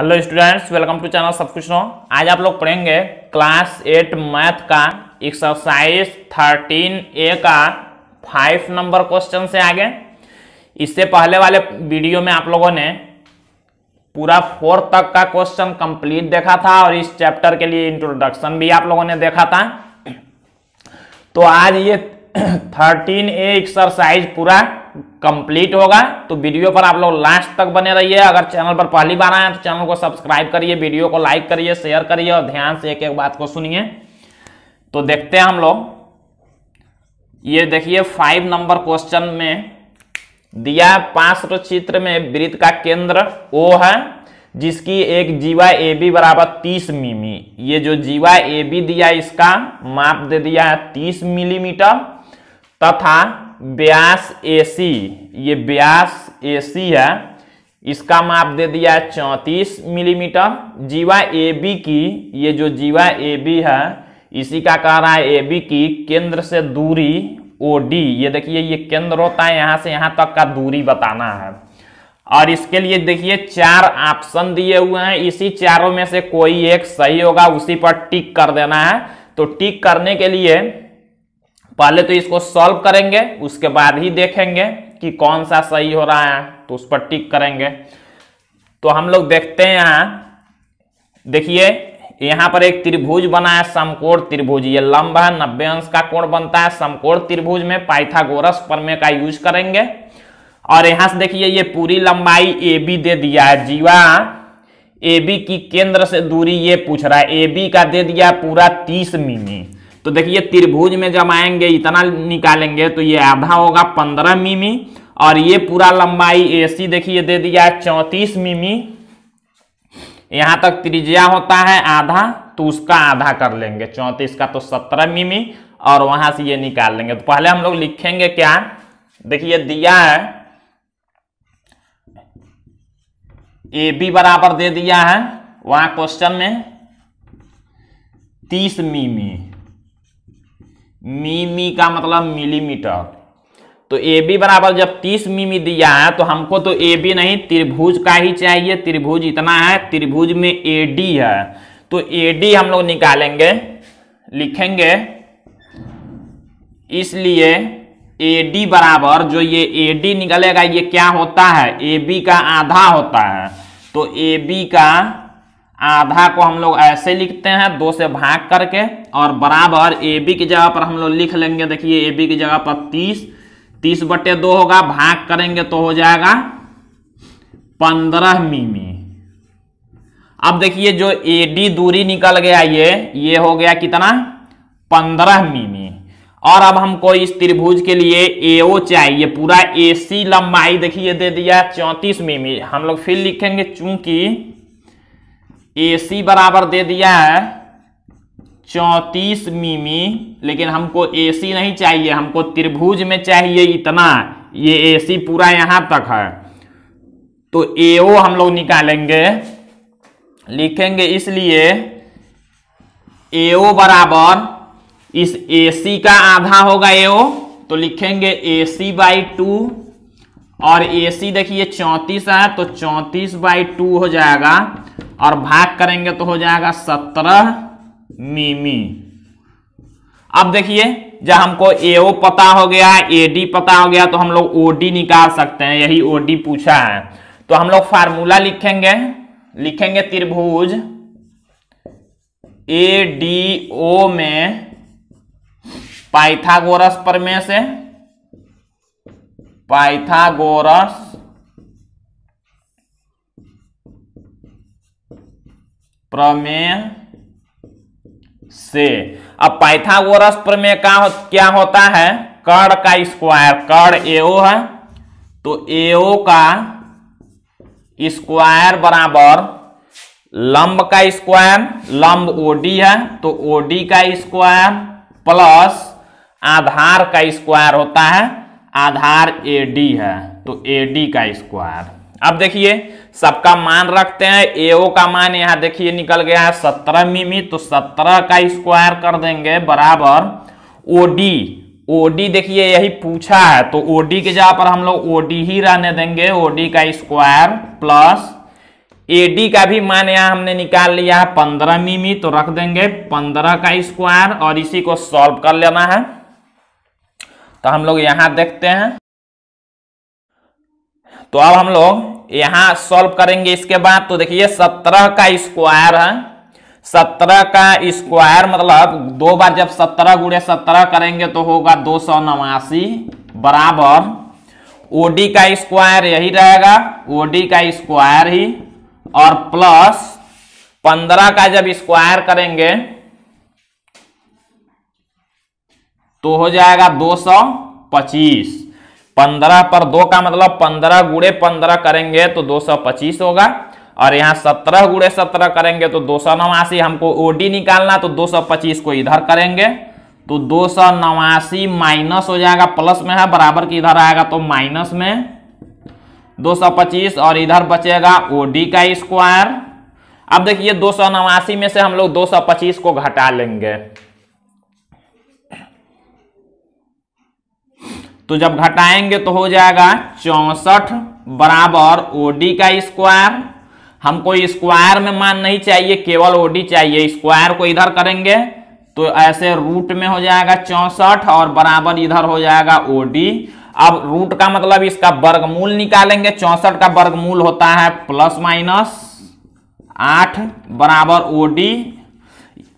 hello students welcome to channel सब कुछ नो आज आप लोग पढ़ेंगे क्लास एट मैथ का एक्सरसाइज थर्टीन ए का फाइव नंबर क्वेश्चन से आगे इससे पहले वाले वीडियो में आप लोगों ने पूरा फोर तक का क्वेश्चन कंप्लीट देखा था और इस चैप्टर के लिए इंट्रोडक्शन भी आप लोगों ने देखा था तो आज ये थर्टीन ए एक्सरसाइज पूरा कंप्लीट होगा तो वीडियो पर आप लोग लास्ट तक बने रहिए अगर चैनल पर पहली बार आए हैं तो चैनल को सब्सक्राइब करिए वीडियो को लाइक करिए शेयर करिए और ध्यान से एक एक बात को सुनिए तो देखते हैं हम लोग ये देखिए फाइव नंबर क्वेश्चन में दिया पांच चित्र में वृत्त का केंद्र ओ है जिसकी एक जीवा ए बी बराबर तीस मिमी ये जो जीवा ए बी दिया इसका माप दे दिया है तीस मिलीमीटर तथा ए एसी ये ए एसी है इसका माप दे दिया है चौंतीस मिलीमीटर जीवा ए बी की ये जो जीवा ए बी है इसी का कह रहा है ए बी की केंद्र से दूरी ओ डी ये देखिए ये केंद्र होता है यहाँ से यहाँ तक का दूरी बताना है और इसके लिए देखिए चार ऑप्शन दिए हुए हैं इसी चारों में से कोई एक सही होगा उसी पर टिक कर देना है तो टिक करने के लिए पहले तो इसको सॉल्व करेंगे उसके बाद ही देखेंगे कि कौन सा सही हो रहा है तो उस पर टिक करेंगे तो हम लोग देखते हैं यहाँ देखिए यहाँ पर एक त्रिभुज बना है समकोण त्रिभुज ये लंब है नब्बे अंश का कोण बनता है समकोण त्रिभुज में पाइथागोरस प्रमेय का यूज करेंगे और यहां से देखिए ये पूरी लंबाई ए बी दे दिया है जीवा ए बी की केंद्र से दूरी ये पूछ रहा है ए बी का दे दिया पूरा तीस मिमी तो देखिए त्रिभुज में जब आएंगे इतना निकालेंगे तो ये आधा होगा पंद्रह मिमी और ये पूरा लंबाई एसी देखिए दे दिया है चौंतीस मिमी यहां तक त्रिज्या होता है आधा तो उसका आधा कर लेंगे चौंतीस का तो सत्रह मिमी और वहां से ये निकाल लेंगे तो पहले हम लोग लिखेंगे क्या देखिए दिया है ए बी बराबर दे दिया है वहां क्वेश्चन में तीस मिमी मीमी का मतलब मिलीमीटर तो ए बी बराबर जब 30 मिमी दिया है तो हमको तो ए बी नहीं त्रिभुज का ही चाहिए त्रिभुज इतना है त्रिभुज में ए डी है तो ए डी हम लोग निकालेंगे लिखेंगे इसलिए ए डी बराबर जो ये ए डी निकलेगा ये क्या होता है ए बी का आधा होता है तो ए बी का आधा को हम लोग ऐसे लिखते हैं दो से भाग करके और बराबर ए बी की जगह पर हम लोग लिख लेंगे देखिए ए बी की जगह पर तीस तीस बटे दो होगा भाग करेंगे तो हो जाएगा पंद्रह मिमी अब देखिए जो ए डी दूरी निकल गया ये ये हो गया कितना पंद्रह मीमी और अब हमको इस त्रिभुज के लिए एओ चाहिए पूरा ए सी लंबाई देखिए दे दिया चौंतीस मीमी हम लोग फिर लिखेंगे चूंकि ए सी बराबर दे दिया है चौतीस मिमी लेकिन हमको ए सी नहीं चाहिए हमको त्रिभुज में चाहिए इतना ये ए सी पूरा यहां तक है तो ए ओ हम लोग निकालेंगे लिखेंगे इसलिए ए ओ बराबर इस ए सी का आधा होगा ए ओ तो लिखेंगे ए सी बाई टू और ए सी देखिए चौंतीस है तो चौंतीस बाई टू हो जाएगा और भाग करेंगे तो हो जाएगा सत्रह मीमी अब देखिए जब हमको एओ पता हो गया एडी पता हो गया तो हम लोग ओडी निकाल सकते हैं यही ओडी पूछा है तो हम लोग फार्मूला लिखेंगे लिखेंगे त्रिभुज ए डी ओ में पाइथागोरस प्रमेय से पाइथागोरस प्रमेय से अब पाइथागोरस प्रमेय का हो, क्या होता है कर्ण का स्क्वायर कर्ण एओ है तो एओ का स्क्वायर बराबर लंब का स्क्वायर लंब ओडी है तो ओडी का स्क्वायर प्लस आधार का स्क्वायर होता है आधार एडी है तो एडी का स्क्वायर अब देखिए सबका मान रखते हैं एओ का मान यहाँ देखिए निकल गया है सत्रह मिमी तो सत्रह का स्क्वायर कर देंगे बराबर ओडी ओडी देखिए यही पूछा है तो ओडी के जगह पर हम लोग ओडी ही रहने देंगे ओडी का स्क्वायर प्लस एडी का भी मान यहाँ हमने निकाल लिया है पंद्रह मिमी तो रख देंगे पंद्रह का स्क्वायर और इसी को सॉल्व कर लेना है तो हम लोग यहाँ देखते हैं तो अब हम लोग यहाँ सॉल्व करेंगे इसके बाद तो देखिए सत्रह का स्क्वायर है सत्रह का स्क्वायर मतलब दो बार जब सत्रह गुड़े सत्रह करेंगे तो होगा दो सौ नवासी बराबर ओडी का स्क्वायर यही रहेगा ओडी का स्क्वायर ही और प्लस पंद्रह का जब स्क्वायर करेंगे तो हो जाएगा दो सौ पच्चीस पंद्रह पर दो का मतलब पंद्रह गुड़े पंद्रह करेंगे तो दो सौ पच्चीस होगा और यहाँ सत्रह गुड़े सत्रह करेंगे तो दो सौ नवासी हमको ओडी निकालना तो दो सौ पच्चीस को इधर करेंगे तो दो सौ नवासी माइनस हो जाएगा प्लस में है बराबर की इधर आएगा तो माइनस में दो सौ पच्चीस और इधर बचेगा ओडी का स्क्वायर अब देखिए दो सौ नवासी में से हम लोग दो सौ पच्चीस को घटा लेंगे तो जब घटाएंगे तो हो जाएगा चौसठ बराबर ओडी का स्क्वायर हमको स्क्वायर में मान नहीं चाहिए केवल ओडी चाहिए स्क्वायर को इधर करेंगे तो ऐसे रूट में हो जाएगा चौसठ और बराबर इधर हो जाएगा ओडी अब रूट का मतलब इसका वर्गमूल निकालेंगे चौसठ का वर्गमूल होता है प्लस माइनस आठ बराबर ओडी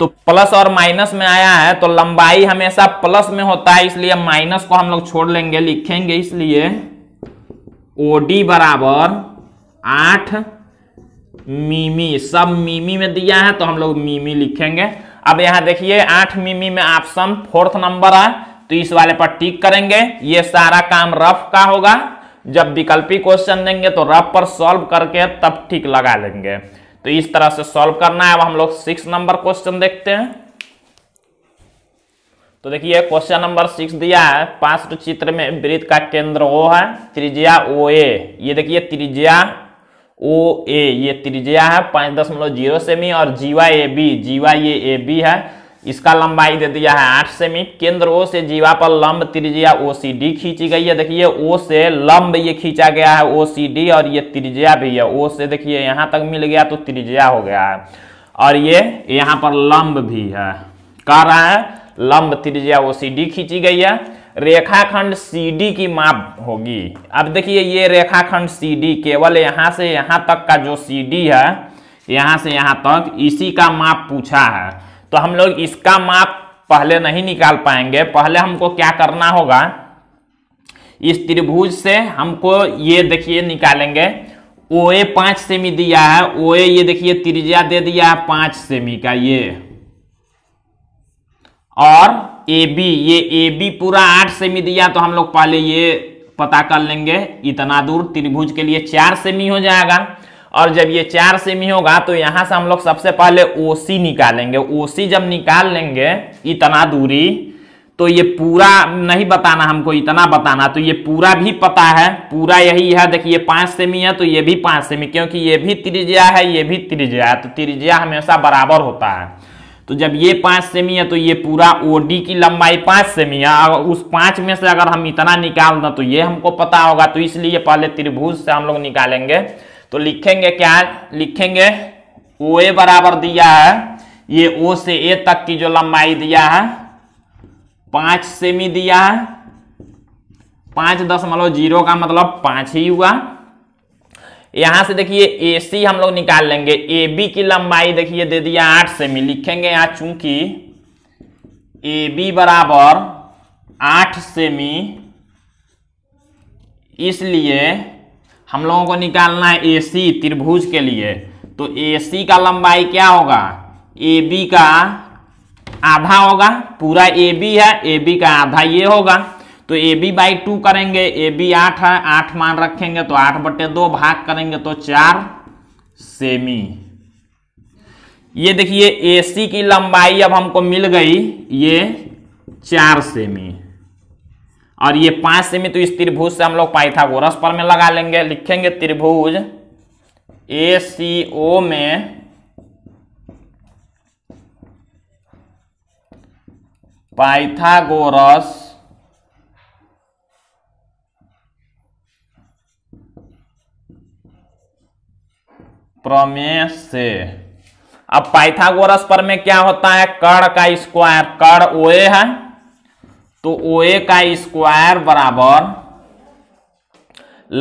तो प्लस और माइनस में आया है तो लंबाई हमेशा प्लस में होता है इसलिए माइनस को हम लोग छोड़ लेंगे लिखेंगे इसलिए ओडी बराबर आठ मीमी सब मीमी में दिया है तो हम लोग मीमी लिखेंगे अब यहां देखिए आठ मीमी में ऑप्शन फोर्थ नंबर है तो इस वाले पर टिक करेंगे ये सारा काम रफ का होगा जब विकल्पी क्वेश्चन देंगे तो रफ पर सॉल्व करके तब ठीक लगा लेंगे तो इस तरह से सॉल्व करना है अब हम लोग सिक्स नंबर क्वेश्चन देखते हैं तो देखिए क्वेश्चन नंबर सिक्स दिया है पांच चित्र में वृत्त का केंद्र ओ है त्रिज्या ओ ए ये देखिए त्रिज्या ओ ए ये त्रिज्या है पांच दशमलव जीरो सेमी और जीवा ए बी जीवा ये ए बी है इसका लंबाई दे दिया है आठ सेमी केंद्र ओ से जीवा पर लंब त्रिज्या ओ सी डी खींची गई है देखिए ओ से लंब ये खींचा गया है ओ सी डी और ये त्रिज्या भी है ओ से देखिए यहाँ तक मिल गया तो त्रिज्या हो गया है और ये यहाँ पर लंब भी है कह रहा है लंब त्रिज्या ओ सी डी खींची गई है रेखाखंड सी डी की माप होगी अब देखिए ये रेखाखंड सी डी केवल यहाँ से यहाँ तक का जो सी डी है यहाँ से यहाँ तक इसी का माप पूछा है तो हम लोग इसका माप पहले नहीं निकाल पाएंगे पहले हमको क्या करना होगा इस त्रिभुज से हमको ये देखिए निकालेंगे ओ ए पांच सेमी दिया है ओ ए ये देखिए त्रिज्या दे दिया है पांच सेमी का ये और ए बी ये ए बी पूरा आठ सेमी दिया तो हम लोग पहले ये पता कर लेंगे इतना दूर त्रिभुज के लिए चार सेमी हो जाएगा और जब ये चार सेमी होगा तो यहाँ से हम लोग सबसे पहले ओ सी निकालेंगे ओ सी जब निकाल लेंगे इतना दूरी तो ये पूरा नहीं बताना हमको इतना बताना तो ये पूरा भी पता है पूरा यही है देखिए पाँच सेमी है तो ये भी पाँच सेमी क्योंकि ये भी त्रिज्या है ये भी त्रिज्या है तो त्रिज्या हमेशा बराबर होता है तो जब ये पाँच सेमी है तो ये पूरा ओडी की लंबाई पाँच सेमी है और उस पाँच में से अगर हम इतना निकाल दें तो ये हमको पता होगा तो इसलिए पहले त्रिभुज से हम लोग निकालेंगे तो लिखेंगे क्या लिखेंगे ओ ए बराबर दिया है ये ओ से ए तक की जो लंबाई दिया है पांच सेमी दिया है पांच दशमलव जीरो का मतलब पांच ही हुआ यहां से देखिए ए सी हम लोग निकाल लेंगे ए बी की लंबाई देखिए दे दिया आठ सेमी लिखेंगे यहां चूंकि ए बी बराबर आठ सेमी इसलिए हम लोगों को निकालना है ए त्रिभुज के लिए तो ए का लंबाई क्या होगा ए का आधा होगा पूरा ए बी है ए बी का आधा ये होगा तो ए बी बाई टू करेंगे ए बी आठ है आठ मान रखेंगे तो आठ बटे दो भाग करेंगे तो चार सेमी ये देखिए ए सी की लंबाई अब हमको मिल गई ये चार सेमी और ये पांच सेमी तो इस त्रिभुज से हम लोग पाइथागोरस पर में लगा लेंगे लिखेंगे त्रिभुज ए सी ओ में पाइथागोरस प्रमेय से अब पाइथागोरस पर में क्या होता है कर्ण का स्क्वायर कर्ण ओए है तो ओ ए का स्क्वायर बराबर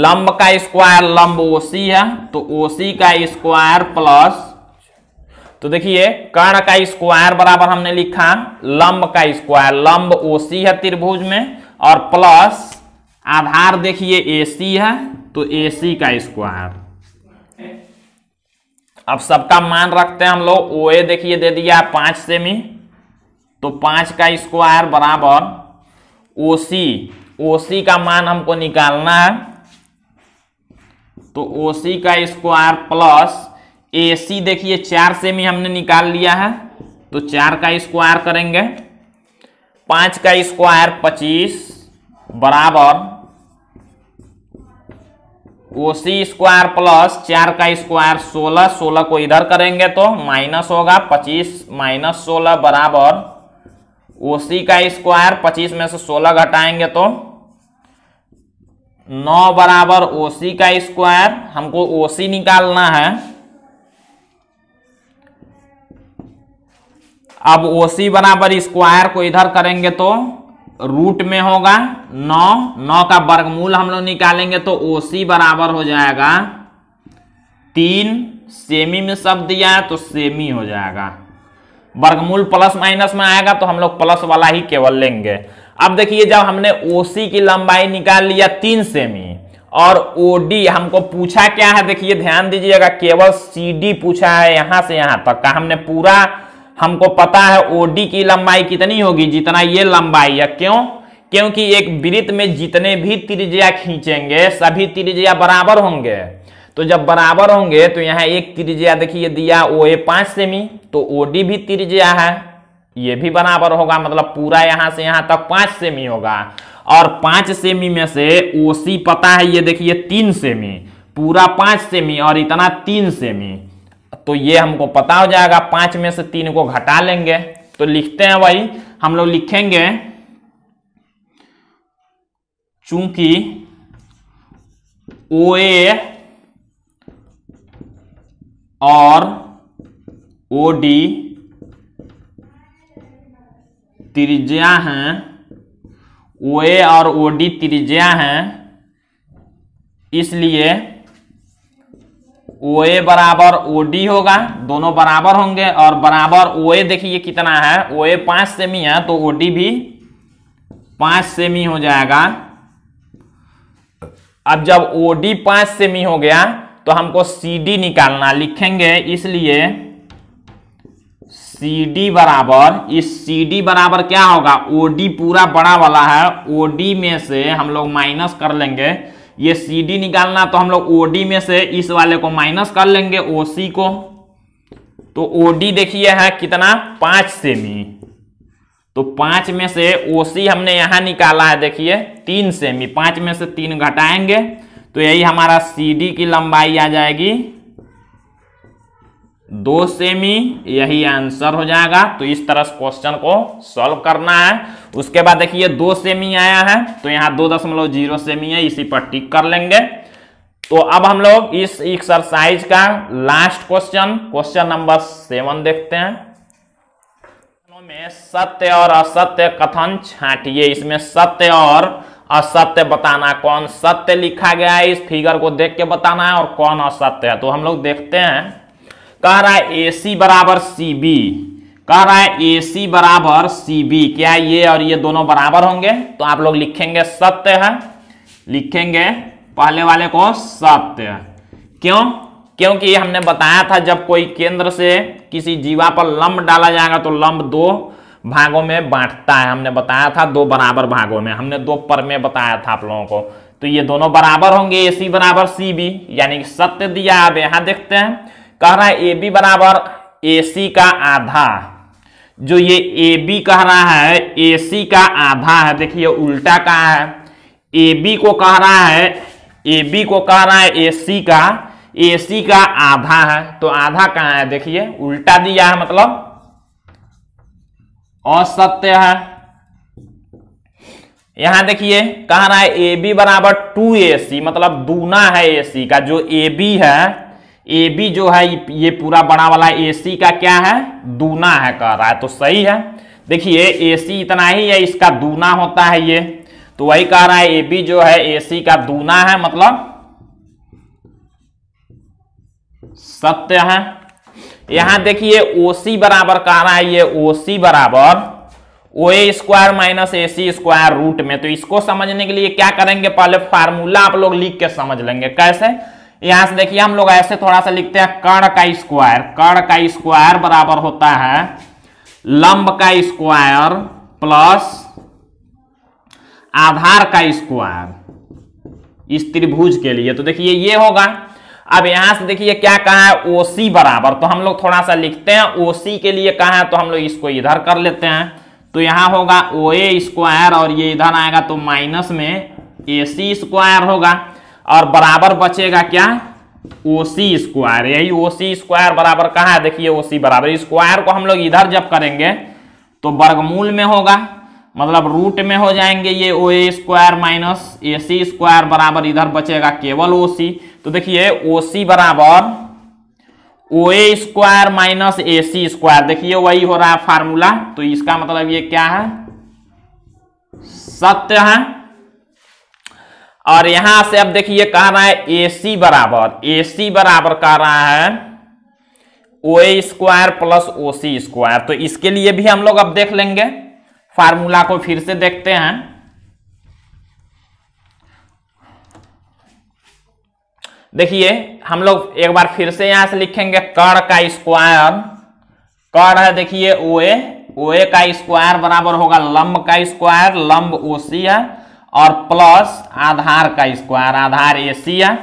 लंब का स्क्वायर लंब ओ सी है तो ओ सी का स्क्वायर प्लस तो देखिए कर्ण का स्क्वायर बराबर हमने लिखा लंब का स्क्वायर लंब ओ सी है त्रिभुज में और प्लस आधार देखिए ए सी है तो ए सी का स्क्वायर अब सबका मान रखते हैं हम लोग ओ ए देखिए दे दिया पांच सेमी तो पांच का स्क्वायर बराबर ओसी ओसी ओ सी का मान हमको निकालना है तो ओ सी का स्क्वायर प्लस ए सी देखिए चार से में हमने निकाल लिया है तो चार का स्क्वायर करेंगे पांच का स्क्वायर पच्चीस बराबर ओ स्क्वायर प्लस चार का स्क्वायर सोलह सोलह को इधर करेंगे तो माइनस होगा पच्चीस माइनस सोलह बराबर ओसी का स्क्वायर पच्चीस में से सोलह घटाएंगे तो नौ बराबर ओसी का स्क्वायर हमको ओसी निकालना है अब ओसी बराबर स्क्वायर को इधर करेंगे तो रूट में होगा नौ नौ का वर्गमूल हम लोग निकालेंगे तो ओसी बराबर हो जाएगा तीन सेमी में शब्द दिया है तो सेमी हो जाएगा वर्गमूल प्लस माइनस में आएगा तो हम लोग प्लस वाला ही केवल लेंगे अब देखिए जब हमने ओसी की लंबाई निकाल लिया तीन सेमी और ओडी हमको पूछा क्या है देखिए ध्यान दीजिएगा केवल सी पूछा है यहां से यहां तक का हमने पूरा हमको पता है ओडी की लंबाई कितनी होगी जितना ये लंबाई है क्यों क्योंकि एक वृत्त में जितने भी त्रिज्या खींचेंगे सभी त्रिज्या बराबर होंगे तो जब बराबर होंगे तो यहाँ एक त्रिज्या देखिए दिया ओ ए पांच सेमी तो ओ डी भी त्रिज्या है ये भी बराबर होगा मतलब पूरा यहां से यहां तक पांच सेमी होगा और पांच सेमी में से ओ सी पता है ये देखिए तीन सेमी पूरा पांच सेमी और इतना तीन सेमी तो ये हमको पता हो जाएगा पांच में से तीन को घटा लेंगे तो लिखते हैं भाई हम लोग लिखेंगे चूंकि ओ ए और ओ डी त्रिज्या हैं ओ ए और ओ डी त्रिज्या हैं इसलिए ओ ए बराबर ओ डी होगा दोनों बराबर होंगे और बराबर ओ ए देखिए कितना है ओ ए पांच सेमी है तो ओ डी भी पांच सेमी हो जाएगा अब जब ओ डी पांच सेमी हो गया तो हमको सी डी निकालना लिखेंगे इसलिए सी डी बराबर इस सी डी बराबर क्या होगा ओ डी पूरा बड़ा वाला है ओ डी में से हम लोग माइनस कर लेंगे ये सी डी निकालना तो हम लोग ओ डी में से इस वाले को माइनस कर लेंगे ओ सी को तो ओ डी देखिए है कितना पांच सेमी तो पांच में से ओ सी हमने यहां निकाला है देखिए तीन सेमी पांच में से तीन घटाएंगे तो यही हमारा सी डी की लंबाई आ जाएगी दो सेमी यही आंसर हो जाएगा तो इस तरह से क्वेश्चन को सॉल्व करना है उसके बाद देखिए दो सेमी आया है तो यहाँ दो दशमलव जीरो सेमी है इसी पर टिक कर लेंगे तो अब हम लोग इस एक्सरसाइज का last question question number seven देखते हैं में सत्य और असत्य कथन छाटिए इसमें सत्य और असत्य बताना कौन सत्य लिखा गया है इस फिगर को देख के बताना है और कौन असत्य है तो हम लोग देखते हैं कह रहा है ए सी बराबर सी बी कह रहा है ए सी बराबर सी बी क्या ये और ये दोनों बराबर होंगे तो आप लोग लिखेंगे सत्य है लिखेंगे पहले वाले को सत्य क्यों क्योंकि हमने बताया था जब कोई केंद्र से किसी जीवा पर लंब डाला जाएगा तो लंब दो भागों में बांटता है हमने बताया था दो बराबर भागों में हमने दो पर में बताया था आप लोगों को तो ये दोनों बराबर होंगे ए सी बराबर सी बी यानी कि सत्य दिया अब यहां देखते हैं कह रहा है ए बी बराबर ए सी का आधा जो ये ए बी कह रहा है ए सी का आधा है देखिए उल्टा कहा है ए बी को कह रहा है ए बी को कह रहा है ए सी का ए सी का आधा है तो आधा कहा है देखिए उल्टा दिया है मतलब असत्य है यहां देखिए कह रहा है ए बी बराबर टू ए सी मतलब दूना है ए सी का जो ए बी है ए बी जो है ये पूरा बड़ा वाला ए सी का क्या है दूना है कह रहा है तो सही है देखिए ए सी इतना ही है इसका दूना होता है ये तो वही कह रहा है ए बी जो है ए सी का दूना है मतलब सत्य है यहां देखिए ओसी बराबर कह रहा है ये ओसी बराबर O A square minus A C square root में तो इसको समझने के लिए क्या करेंगे पहले फार्मूला आप लोग लिख के समझ लेंगे कैसे यहां से देखिए हम लोग ऐसे थोड़ा सा लिखते हैं कर्ण का स्क्वायर कर्ण का स्क्वायर बराबर होता है लंब का स्क्वायर प्लस आधार का स्क्वायर इस त्रिभुज के लिए तो देखिए ये होगा अब यहां से देखिए क्या कहा है ओसी बराबर तो हम लोग थोड़ा सा लिखते हैं ओसी के लिए कहा है तो हम लोग इसको इधर कर लेते हैं तो यहाँ होगा ओ ए स्क्वायर और ये इधर आएगा तो माइनस में ए सी स्क्वायर होगा और बराबर बचेगा क्या ओ सी स्क्वायर यही ओ सी स्क्वायर बराबर कहा है देखिए ओ सी बराबर स्क्वायर को हम लोग इधर जब करेंगे तो वर्गमूल में होगा मतलब रूट में हो जाएंगे ये O A square minus A C square बराबर इधर बचेगा केवल ओ सी तो देखिए ओ सी बराबर O A square minus A C square देखिए वही हो रहा है फार्मूला तो इसका मतलब ये क्या है सत्य है और यहां से अब देखिए कह रहा है ए सी बराबर ए सी बराबर कह रहा है O A square plus O C square तो इसके लिए भी हम लोग अब देख लेंगे फार्मूला को फिर से देखते हैं देखिए हम लोग एक बार फिर से यहां से लिखेंगे कर का स्क्वायर कर है देखिए ओ ए ओ ए का स्क्वायर बराबर होगा लंब का स्क्वायर लंब ओ सी है और प्लस आधार का स्क्वायर आधार ए सी है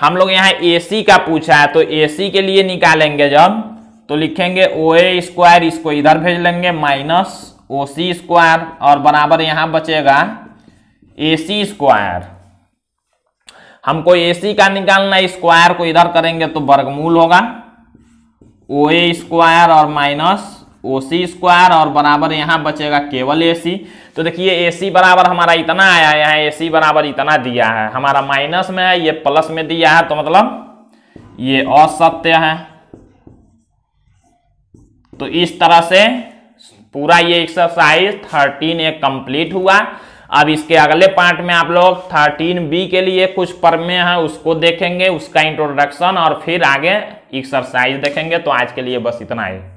हम लोग यहाँ ए सी का पूछा है तो ए सी के लिए निकालेंगे जब तो लिखेंगे ओ ए स्क्वायर इसको इधर भेज लेंगे माइनस ओ सी स्क्वायर और बराबर यहाँ बचेगा ए सी स्क्वायर हमको एसी का निकालना स्क्वायर को इधर करेंगे तो वर्गमूल होगा ओ ए स्क्वायर और माइनस ओ सी स्क्वायर और बराबर यहाँ बचेगा केवल ए सी तो देखिए ए सी बराबर हमारा इतना आया यहाँ ए सी बराबर इतना दिया है हमारा माइनस में है ये प्लस में दिया है तो मतलब ये असत्य है तो इस तरह से पूरा ये एक्सरसाइज थर्टीन ए कंप्लीट हुआ अब इसके अगले पार्ट में आप लोग थर्टीन बी के लिए कुछ परमे हैं उसको देखेंगे उसका इंट्रोडक्शन और फिर आगे एक्सरसाइज देखेंगे तो आज के लिए बस इतना ही